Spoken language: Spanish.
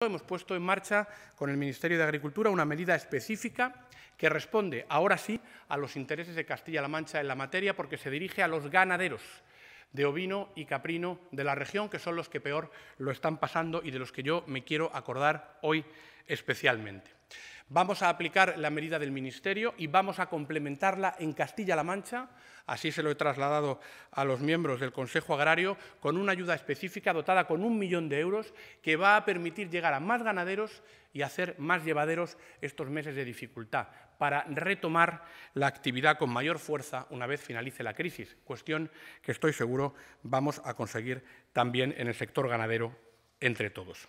Hemos puesto en marcha con el Ministerio de Agricultura una medida específica que responde, ahora sí, a los intereses de Castilla-La Mancha en la materia porque se dirige a los ganaderos de ovino y caprino de la región, que son los que peor lo están pasando y de los que yo me quiero acordar hoy especialmente. Vamos a aplicar la medida del Ministerio y vamos a complementarla en Castilla-La Mancha, así se lo he trasladado a los miembros del Consejo Agrario, con una ayuda específica dotada con un millón de euros que va a permitir llegar a más ganaderos y hacer más llevaderos estos meses de dificultad para retomar la actividad con mayor fuerza una vez finalice la crisis, cuestión que estoy seguro vamos a conseguir también en el sector ganadero entre todos.